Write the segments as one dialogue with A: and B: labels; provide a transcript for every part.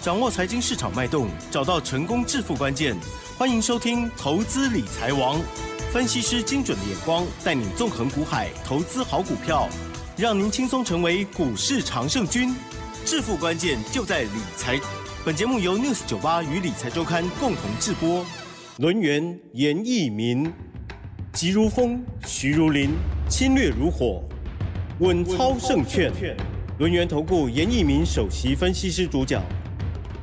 A: 掌握财经市场脉动，找到成功致富关键。欢迎收听《投资理财王》，分析师精准的眼光，带你纵横股海，投资好股票，让您轻松成为股市常胜军。致富关键就在理财。本节目由 News 酒吧与理财周刊共同制播。轮源严义明，急如风，徐如林，侵略如火，稳操胜券。轮源投顾严义明首席分析师，主角。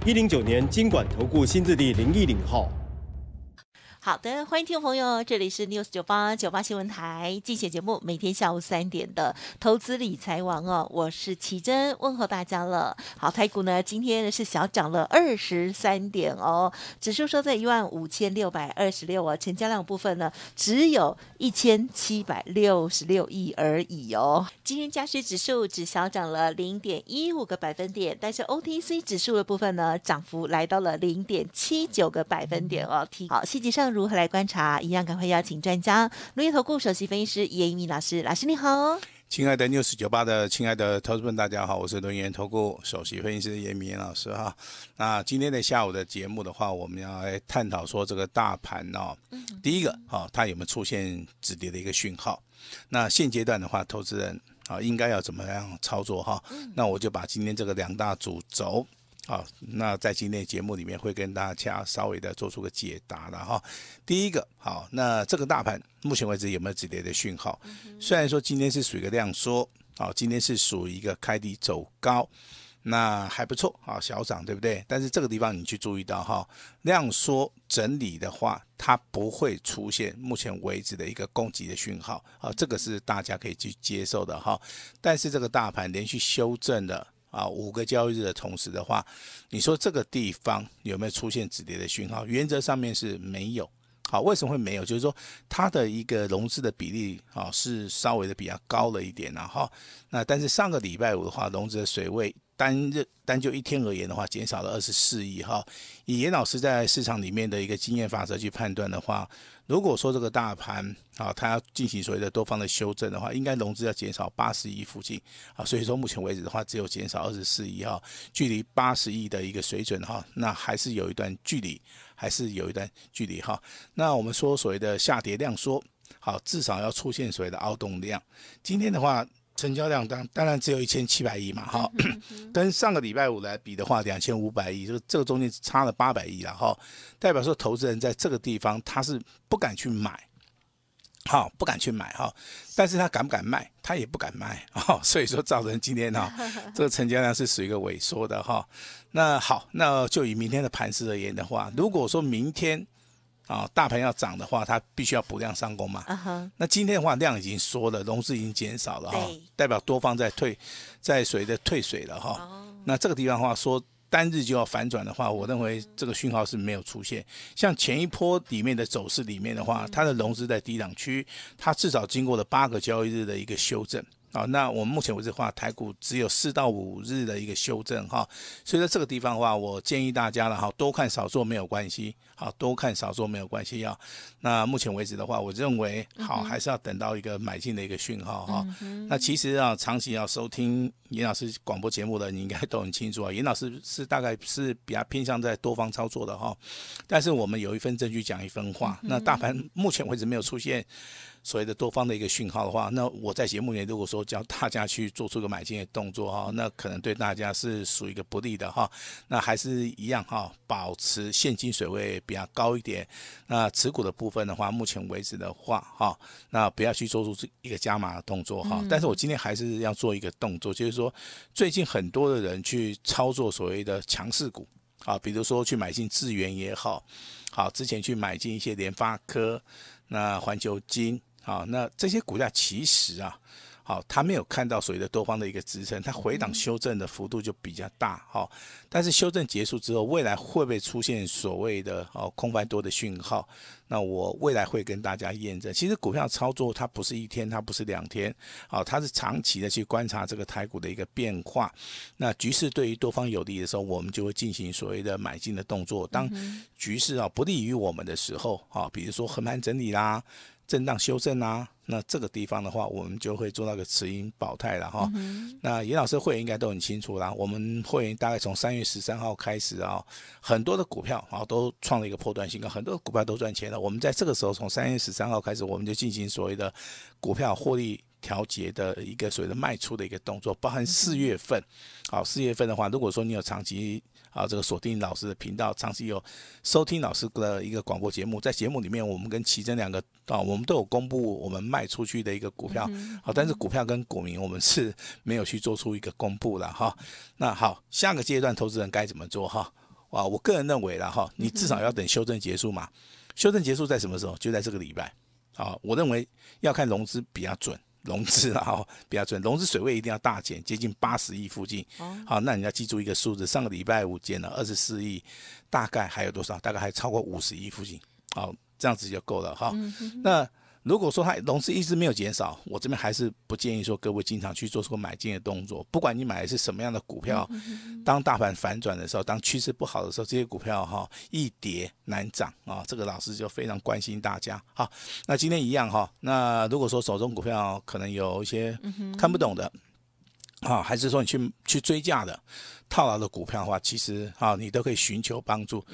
A: 一零九年，金管投顾新置地零一零号。
B: 好的，欢迎听众朋友，这里是 News 九八九八新闻台，竞选节目，每天下午三点的《投资理财王》哦，我是奇珍，问候大家了。好，台股呢，今天是小涨了二十三点哦，指数收在一万五千六百二十六哦，成交量部分呢，只有一千七百六十六亿而已哦。今天加权指数只小涨了零点一五个百分点，但是 OTC 指数的部分呢，涨幅来到了零点七九个百分点哦。好，细节上。如何来观察？一样，赶快邀请专家，龙元投顾首席分析师叶一鸣老师。老师你好，
A: 亲爱的 News 九八的亲爱的投资们，大家好，我是龙元投顾首席分析师严明鸣老师哈。那今天的下午的节目的话，我们要来探讨说这个大盘哦，第一个哈，它有没有出现止跌的一个讯号？那现阶段的话，投资人啊，应该要怎么样操作哈？那我就把今天这个两大主轴。好，那在今天节目里面会跟大家稍微的做出个解答了哈。第一个，好，那这个大盘目前为止有没有止跌的讯号？虽然说今天是属于一个量缩，好，今天是属于一个开低走高，那还不错，好小涨，对不对？但是这个地方你去注意到哈，量缩整理的话，它不会出现目前为止的一个供给的讯号，好，这个是大家可以去接受的哈。但是这个大盘连续修正的。啊，五个交易日的同时的话，你说这个地方有没有出现止跌的讯号？原则上面是没有。好，为什么会没有？就是说它的一个融资的比例啊是稍微的比较高了一点，然后那但是上个礼拜五的话，融资的水位单日单就一天而言的话，减少了二十四亿。哈，以严老师在市场里面的一个经验法则去判断的话。如果说这个大盘啊，它要进行所谓的多方的修正的话，应该融资要减少八十亿附近啊，所以说目前为止的话，只有减少二十四亿哈，距离八十亿的一个水准哈，那还是有一段距离，还是有一段距离哈。那我们说所谓的下跌量缩，好，至少要出现所谓的凹洞量，今天的话。成交量当当然只有一千七百亿嘛，哈，跟上个礼拜五来比的话，两千五百亿，就是这个中间差了八百亿了，哈，代表说投资人在这个地方他是不敢去买，好，不敢去买，哈，但是他敢不敢卖，他也不敢卖，哈，所以说造成今天哈 这个成交量是属于一个萎缩的，哈，那好，那就以明天的盘势而言的话，如果说明天。啊，大盘要涨的话，它必须要补量上攻嘛。那今天的话，量已经缩了，融资已经减少了哈，代表多方在退，在水的退水了哈。那这个地方的话，说单日就要反转的话，我认为这个讯号是没有出现。像前一波里面的走势里面的话，它的融资在低档区，它至少经过了八个交易日的一个修正。好，那我们目前为止的话，台股只有四到五日的一个修正哈，所以在这个地方的话，我建议大家了哈，多看少做没有关系，好，多看少做没有关系啊。那目前为止的话，我认为好还是要等到一个买进的一个讯号哈。那其实啊，长期要收听严老师广播节目的，你应该都很清楚啊，严老师是大概是比较偏向在多方操作的哈，但是我们有一份证据讲一分话，那大盘目前为止没有出现。所谓的多方的一个讯号的话，那我在节目里如果说叫大家去做出一个买进的动作哈，那可能对大家是属于一个不利的哈。那还是一样哈，保持现金水位比较高一点。那持股的部分的话，目前为止的话哈，那不要去做出一个加码的动作哈。但是我今天还是要做一个动作，就是说最近很多的人去操作所谓的强势股啊，比如说去买进智源也好，好之前去买进一些联发科、那环球金。啊，那这些股价其实啊，好，它没有看到所谓的多方的一个支撑，它回档修正的幅度就比较大哈。但是修正结束之后，未来会不会出现所谓的哦空翻多的讯号？那我未来会跟大家验证。其实股票操作它不是一天，它不是两天，好，它是长期的去观察这个台股的一个变化。那局势对于多方有利的时候，我们就会进行所谓的买进的动作。当局势啊不利于我们的时候，啊，比如说横盘整理啦。震荡修正啊，那这个地方的话，我们就会做到个持盈保态了哈。那严老师会员应该都很清楚啦，我们会员大概从三月十三号开始啊，很多的股票啊都创了一个破断新高，很多股票都赚钱了。我们在这个时候，从三月十三号开始，我们就进行所谓的股票获利。调节的一个所谓的卖出的一个动作，包含四月份，好，四月份的话，如果说你有长期啊这个锁定老师的频道，长期有收听老师的一个广播节目，在节目里面，我们跟奇珍两个啊，我们都有公布我们卖出去的一个股票，好，但是股票跟股民我们是没有去做出一个公布了哈。那好，下个阶段投资人该怎么做哈？啊，我个人认为啦哈，你至少要等修正结束嘛，修正结束在什么时候？就在这个礼拜，啊，我认为要看融资比较准。融资啊，比较准，融资水位一定要大减，接近八十亿附近。好，那你要记住一个数字，上个礼拜五减了二十四亿，大概还有多少？大概还超过五十亿附近。好，这样子就够了哈。那。如果说它融资一直没有减少，我这边还是不建议说各位经常去做这个买进的动作。不管你买的是什么样的股票，当大盘反转的时候，当趋势不好的时候，这些股票哈一跌难涨啊。这个老师就非常关心大家。好，那今天一样哈，那如果说手中股票可能有一些看不懂的。啊，还是说你去去追价的套牢的股票的话，其实啊，你都可以寻求帮助。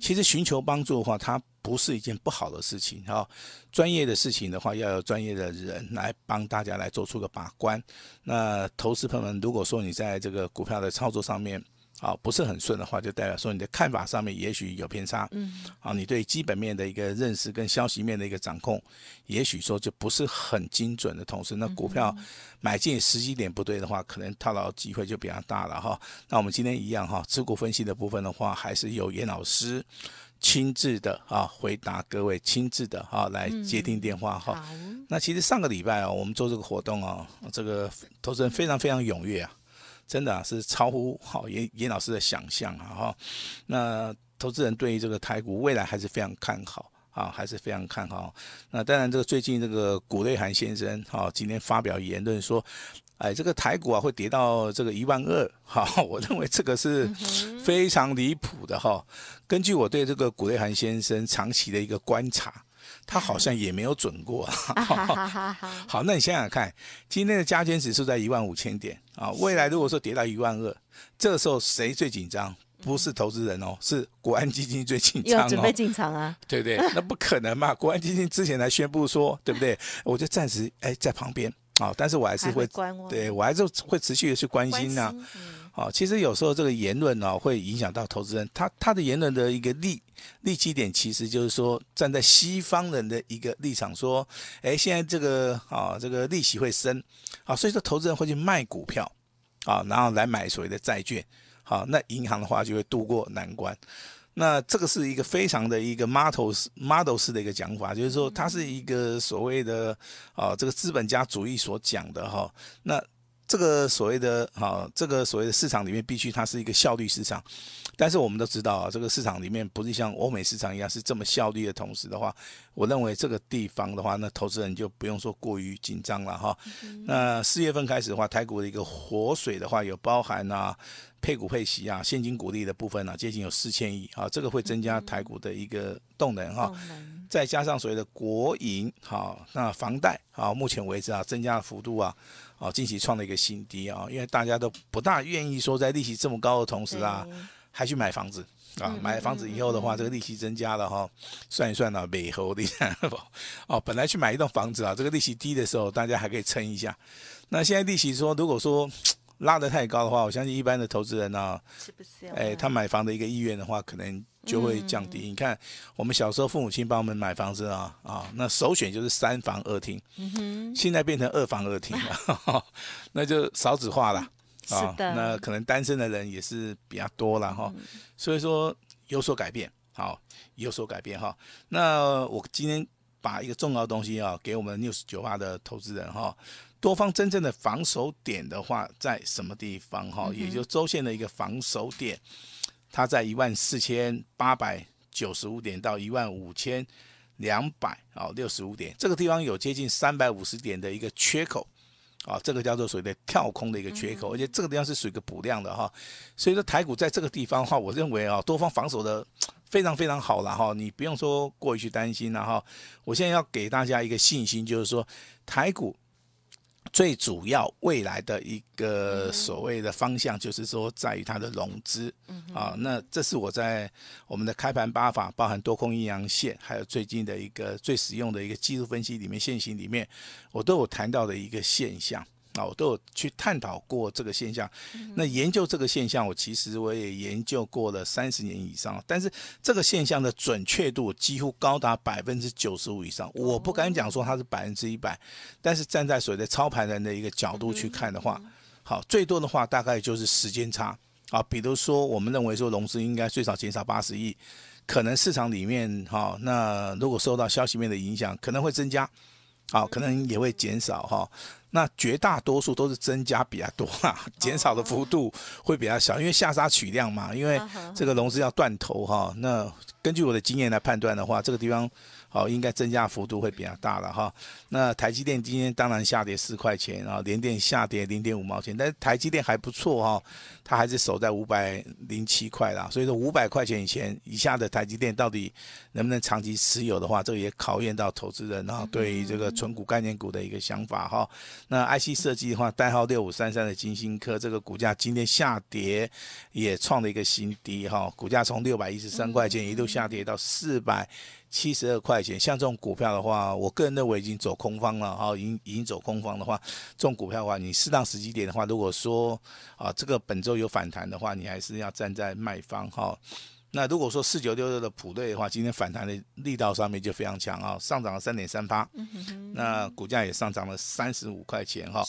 A: 其实寻求帮助的话，它不是一件不好的事情。好，专业的事情的话，要有专业的人来帮大家来做出个把关。那投资朋友们，如果说你在这个股票的操作上面，啊，不是很顺的话，就代表说你的看法上面也许有偏差。嗯，啊，你对基本面的一个认识跟消息面的一个掌控，也许说就不是很精准。的同时，那股票买进时机点不对的话，可能套牢机会就比较大了哈。那我们今天一样哈，持股分析的部分的话，还是由严老师亲自的啊回答各位，亲自的啊来接听电话哈。那其实上个礼拜啊，我们做这个活动啊，这个投资人非常非常踊跃啊。真的是超乎好严严老师的想象啊哈！那投资人对于这个台股未来还是非常看好啊，还是非常看好。那当然，这个最近这个古瑞涵先生哈，今天发表言论说，哎，这个台股啊会跌到这个一万二，哈，我认为这个是非常离谱的哈。根据我对这个古瑞涵先生长期的一个观察。他好像也没有准过，好 好，那你想想看，今天的加权指数在一万五千点啊，未来如果说跌到一万二，这个时候谁最紧张？不是投资人哦，是国安基金最紧张哦，准备
B: 进场啊，
A: 对不对？那不可能嘛，国安基金之前来宣布说，对不对？我就暂时哎在旁边啊，但是我还是会对我还是会持续的去关心呐。啊，其实有时候这个言论呢，会影响到投资人。他他的言论的一个利利基点，其实就是说，站在西方人的一个立场说，哎，现在这个啊，这个利息会升，啊，所以说投资人会去卖股票，啊，然后来买所谓的债券，啊，那银行的话就会度过难关。那这个是一个非常的一个 models models 式的一个讲法，就是说它是一个所谓的啊，这个资本家主义所讲的哈，那。这个所谓的哈，这个所谓的市场里面必须它是一个效率市场，但是我们都知道啊，这个市场里面不是像欧美市场一样是这么效率的同时的话，我认为这个地方的话，那投资人就不用说过于紧张了哈。那四月份开始的话，台股的一个活水的话，有包含啊配股配息啊现金股利的部分呢，接近有四千亿啊，这个会增加台股的一个动能哈。再加上所谓的国营，好，那房贷，好，目前为止啊，增加的幅度啊，啊，近期创了一个新低啊，因为大家都不大愿意说在利息这么高的同时啊，还去买房子啊，买房子以后的话，这个利息增加了哈，算一算呢，美猴的 哦，本来去买一栋房子啊，这个利息低的时候，大家还可以撑一下，那现在利息说如果说拉得太高的话，我相信一般的投资人啊，是不是？哎，他买房的一个意愿的话，可能。就会降低。你看，我们小时候父母亲帮我们买房子啊，啊，那首选就是三房二厅。嗯现在变成二房二厅了，那就少子化了。啊、那可能单身的人也是比较多了哈，所以说有所改变，好，有所改变哈。那我今天把一个重要的东西啊，给我们 news 的投资人哈，多方真正的防守点的话在什么地方哈？也就周线的一个防守点。它在一万四千八百九十五点到一万五千两百啊六十五点这个地方有接近三百五十点的一个缺口啊，这个叫做所谓的跳空的一个缺口，而且这个地方是属于一个补量的哈，所以说台股在这个地方的话，我认为啊多方防守的非常非常好了哈，你不用说过于去担心了哈，我现在要给大家一个信心，就是说台股。最主要未来的一个所谓的方向，就是说在于它的融资啊。那这是我在我们的开盘八法，包含多空阴阳线，还有最近的一个最实用的一个技术分析里面，现行里面，我都有谈到的一个现象。啊，我都有去探讨过这个现象。那研究这个现象，我其实我也研究过了三十年以上。但是这个现象的准确度几乎高达百分之九十五以上。我不敢讲说它是百分之一百，但是站在所谓的操盘人的一个角度去看的话，好，最多的话大概就是时间差啊。比如说，我们认为说融资应该最少减少八十亿，可能市场里面哈，那如果受到消息面的影响，可能会增加，好，可能也会减少哈。那绝大多数都是增加比较多啦，减少的幅度会比较小，因为下杀取量嘛，因为这个融子要断头哈。那根据我的经验来判断的话，这个地方。好，应该增加幅度会比较大了哈。那台积电今天当然下跌四块钱，然后联电下跌零点五毛钱，但是台积电还不错哈，它还是守在五百零七块啦。所以说五百块钱以前以下的台积电到底能不能长期持有的话，这也考验到投资人啊对于这个纯股概念股的一个想法哈。那 IC 设计的话，代号六五三三的金星科这个股价今天下跌，也创了一个新低哈，股价从六百一十三块钱一度下跌到四百。七十二块钱，像这种股票的话，我个人认为已经走空方了哈，已经已经走空方的话，这种股票的话，你适当时机点的话，如果说啊，这个本周有反弹的话，你还是要站在卖方哈。那如果说四九六六的普队的话，今天反弹的力道上面就非常强啊，上涨了三点三八，那股价也上涨了三十五块钱哈，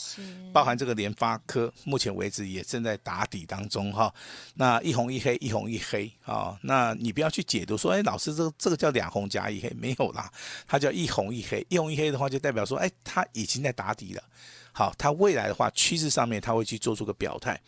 A: 包含这个联发科，目前为止也正在打底当中哈，那一红一黑，一红一黑啊，那你不要去解读说，哎，老师这个这个叫两红加一黑没有啦，它叫一红一黑，一红一黑的话就代表说，哎，它已经在打底了，好，它未来的话趋势上面它会去做出个表态。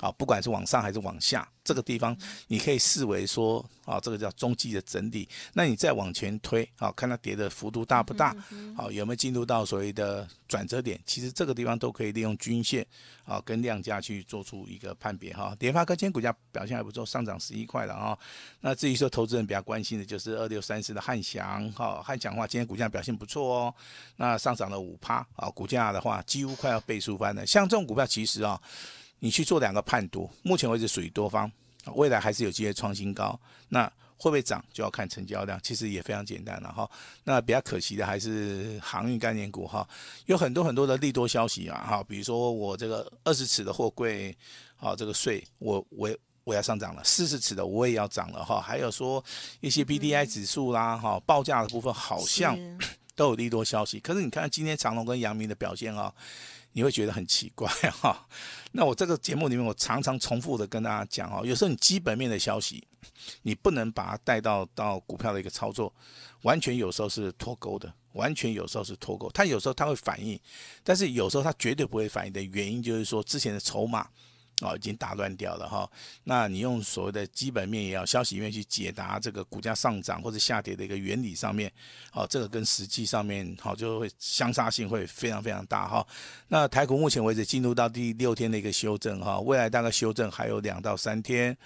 A: 好，不管是往上还是往下，这个地方你可以视为说，啊，这个叫中期的整理。那你再往前推，啊，看它跌的幅度大不大，好，有没有进入到所谓的转折点？其实这个地方都可以利用均线，啊，跟量价去做出一个判别，哈。联发科今天股价表现还不错，上涨十一块了，啊。那至于说投资人比较关心的就是二六三四的汉翔，哈，汉翔话今天股价表现不错哦，那上涨了五趴，啊，股价的话几乎快要倍数翻了。像这种股票其实啊。你去做两个判读，目前为止属于多方，未来还是有机会创新高，那会不会涨就要看成交量，其实也非常简单了哈。那比较可惜的还是航运概念股哈，有很多很多的利多消息啊哈，比如说我这个二十尺的货柜，好这个税我我我要上涨了，四十尺的我也要涨了哈，还有说一些 B D I 指数啦哈，报价的部分好像都有利多消息，可是你看今天长隆跟杨明的表现啊。你会觉得很奇怪 哈，那我这个节目里面，我常常重复的跟大家讲哦，有时候你基本面的消息，你不能把它带到到股票的一个操作，完全有时候是脱钩的，完全有时候是脱钩。它有时候它会反应，但是有时候它绝对不会反应的原因就是说之前的筹码。哦，已经打乱掉了哈。那你用所谓的基本面，也好，消息面去解答这个股价上涨或者下跌的一个原理上面，哦，这个跟实际上面，好就会相差性会非常非常大哈。那台股目前为止进入到第六天的一个修正哈，未来大概修正还有两到三天，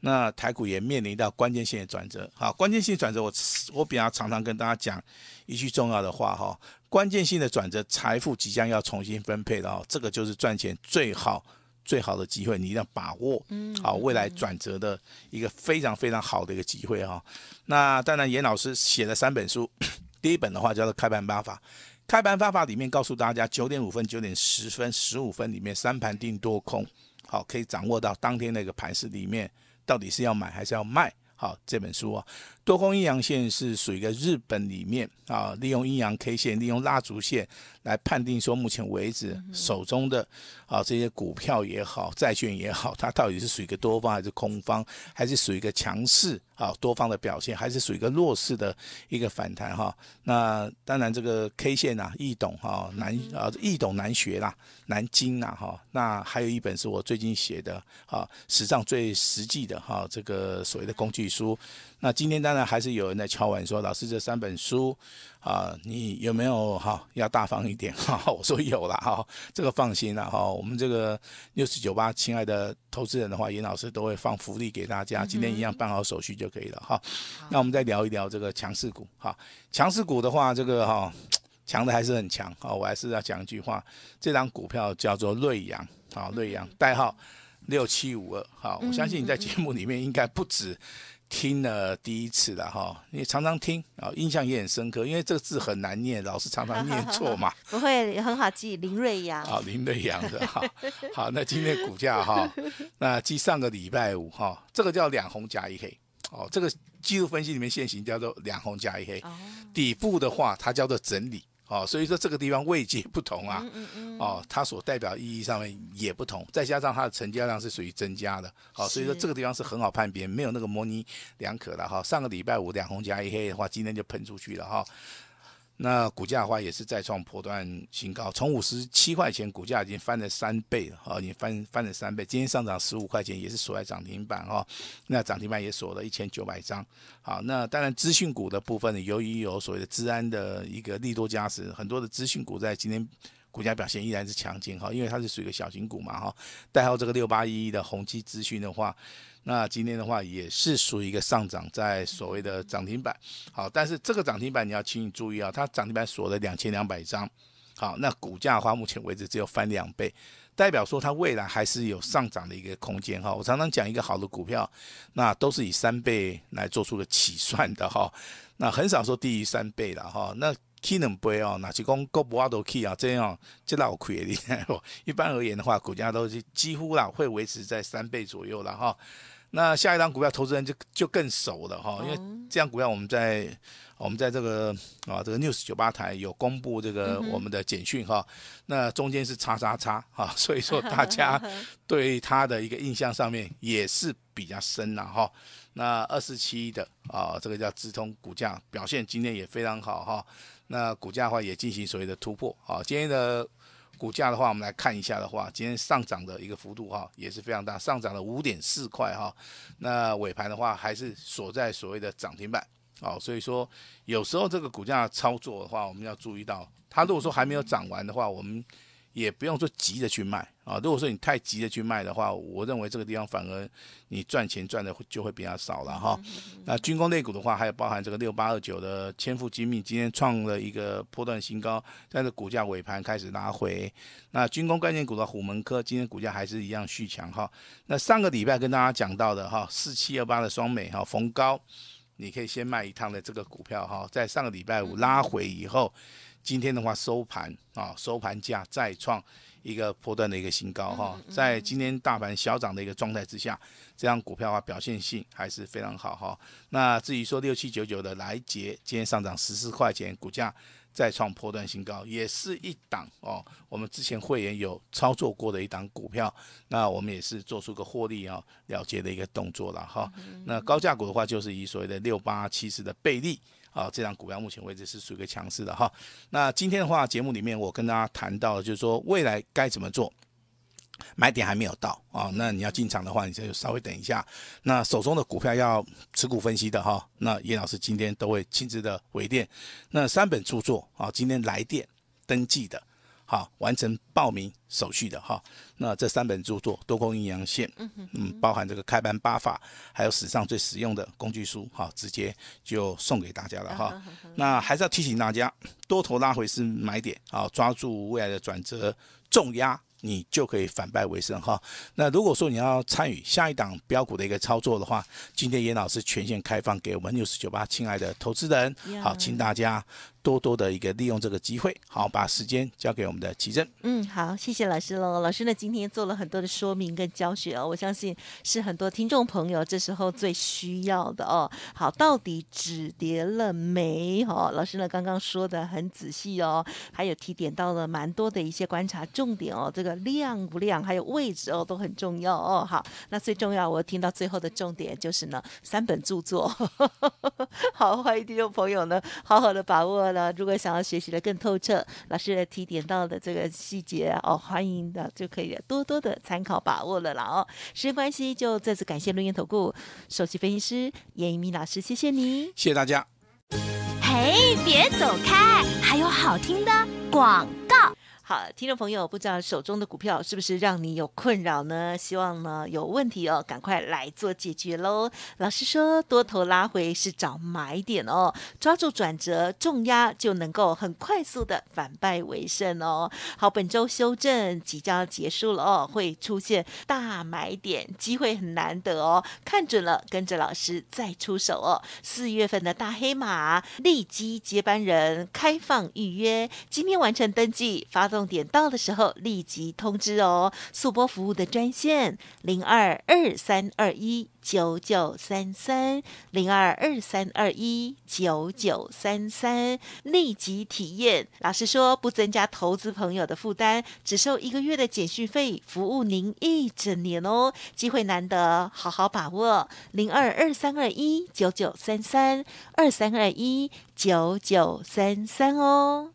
A: 那台股也面临到关键性的转折。好，关键性转折，我我比较常常跟大家讲一句重要的话哈，关键性的转折，财富即将要重新分配的哦，这个就是赚钱最好。最好的机会，你一定要把握。嗯，好，未来转折的一个非常非常好的一个机会哈。那当然，严老师写了三本书，第一本的话叫做《开盘八法》，《开盘八法》里面告诉大家，九点五分、九点十分、十五分里面三盘定多空，好，可以掌握到当天那个盘市里面到底是要买还是要卖。好，这本书啊。多空阴阳线是属于一个日本里面啊，利用阴阳 K 线，利用蜡烛线来判定说，目前为止手中的啊这些股票也好，债券也好，它到底是属于一个多方还是空方，还是属于一个强势啊多方的表现，还是属于一个弱势的一个反弹哈。那当然这个 K 线呐易懂哈难啊易懂难学啦难精呐哈。那还有一本是我最近写的啊史上最实际的哈这个所谓的工具书。那今天当然。那还是有人在敲碗说：“老师，这三本书啊，你有没有？哈，要大方一点哈。”我说：“有了哈，这个放心了哈。我们这个六四九八，亲爱的投资人的话，严老师都会放福利给大家。今天一样，办好手续就可以了哈。那我们再聊一聊这个强势股哈。强势股的话，这个哈 强的还是很强啊。我还是要讲一句话，这张股票叫做瑞阳啊，瑞阳代号六七五二好。我相信你在节目里面应该不止。”听了第一次了哈，你常常听啊，印象也很深刻，因为这个字很难念，老师常常念错嘛。不
B: 会很好记，林瑞阳。好，
A: 林瑞阳的哈。好，那今天股价哈，那继上个礼拜五哈，这个叫两红加一黑哦，这个技术分析里面现行叫做两红加一黑，底部的话它叫做整理。哦，所以说这个地方位阶不同啊，哦，它所代表意义上面也不同，再加上它的成交量是属于增加的，哦，所以说这个地方是很好判别，没有那个模棱两可的哈。上个礼拜五两红加一黑的话，今天就喷出去了哈。那股价的话也是再创破段新高，从五十七块钱股价已经翻了三倍了，哈，已经翻翻了三倍。今天上涨十五块钱，也是锁在涨停板哈，那涨停板也锁了一千九百张。好，那当然资讯股的部分，由于有所谓的资安的一个利多加持，很多的资讯股在今天股价表现依然是强劲哈，因为它是属于一个小型股嘛哈。代号这个六八一一的宏基资讯的话。那今天的话也是属于一个上涨，在所谓的涨停板。好，但是这个涨停板你要请你注意啊，它涨停板锁了两千两百张。好，那股价的话，目前为止只有翻两倍，代表说它未来还是有上涨的一个空间哈。我常常讲一个好的股票，那都是以三倍来做出个起算的哈。那很少说低于三倍了哈。那 K 能杯哦，哪去工高不阿都 K 啊，这样这老亏的。一般而言的话，股价都是几乎啦会维持在三倍左右了哈。那下一档股票，投资人就就更熟了哈，因为这样股票我们在我们在这个啊这个 news 九八台有公布这个我们的简讯哈，那中间是叉叉叉哈，所以说大家 对它的一个印象上面也是比较深了哈。那二十七的啊，这个叫直通股价表现今天也非常好哈，那股价的话也进行所谓的突破啊，今天的。股价的话，我们来看一下的话，今天上涨的一个幅度哈也是非常大，上涨了五点四块哈。那尾盘的话，还是锁在所谓的涨停板哦。所以说，有时候这个股价操作的话，我们要注意到，它如果说还没有涨完的话，我们。也不用说急着去卖啊，如果说你太急着去卖的话，我认为这个地方反而你赚钱赚的就会比较少了哈。那军工类股的话，还有包含这个六八二九的千富精密，今天创了一个波段新高，但是股价尾盘开始拉回。那军工概念股的虎门科，今天股价还是一样续强哈。那上个礼拜跟大家讲到的哈四七二八的双美哈逢高。你可以先卖一趟的这个股票哈，在上个礼拜五拉回以后，今天的话收盘啊收盘价再创一个波段的一个新高哈，在今天大盘小涨的一个状态之下，这样股票啊表现性还是非常好哈。那至于说六七九九的来杰，今天上涨十四块钱，股价。再创破断新高，也是一档哦。我们之前会员有操作过的一档股票，那我们也是做出个获利啊了结的一个动作了哈。那高价股的话，就是以所谓的六八七十的倍利啊，这档股票目前为止是属于个强势的哈。那今天的话，节目里面我跟大家谈到，就是说未来该怎么做。买点还没有到啊，那你要进场的话，你就稍微等一下。那手中的股票要持股分析的哈，那叶老师今天都会亲自的回电。那三本著作啊，今天来电登记的，好完成报名手续的哈。那这三本著作《多空阴阳线》，嗯包含这个开盘八法，还有史上最实用的工具书，哈，直接就送给大家了哈。那还是要提醒大家，多头拉回是买点啊，抓住未来的转折，重压。你就可以反败为胜哈。那如果说你要参与下一档标股的一个操作的话，今天严老师全线开放给我们六四九八亲爱的投资人，好，请大家。多多的一个利用这个机会，好，把时间交给我们的奇珍。
B: 嗯，好，谢谢老师喽。老师呢，今天做了很多的说明跟教学哦，我相信是很多听众朋友这时候最需要的哦。好，到底止叠了没？哦，老师呢，刚刚说的很仔细哦，还有提点到了蛮多的一些观察重点哦，这个亮不亮，还有位置哦，都很重要哦。好，那最重要，我听到最后的重点就是呢，三本著作。好，欢迎听众朋友呢，好好的把握。呃，如果想要学习的更透彻，老师提点到的这个细节哦，欢迎的就可以多多的参考把握了啦哦。时间关系，就再次感谢录音投顾首席分析师严一鸣老师，谢谢你，谢谢大家。嘿，别走开，还有好听的广。好，听众朋友，不知道手中的股票是不是让你有困扰呢？希望呢有问题哦，赶快来做解决喽。老师说，多头拉回是找买点哦，抓住转折重压就能够很快速的反败为胜哦。好，本周修正即将要结束了哦，会出现大买点，机会很难得哦，看准了跟着老师再出手哦。四月份的大黑马立即接班人开放预约，今天完成登记，发动。重点到的时候，立即通知哦！速播服务的专线零二二三二一九九三三零二二三二一九九三三，立即体验。老实说，不增加投资朋友的负担，只收一个月的简讯费，服务您一整年哦！机会难得，好好把握。零二二三二一九九三三二三二一九九三三哦。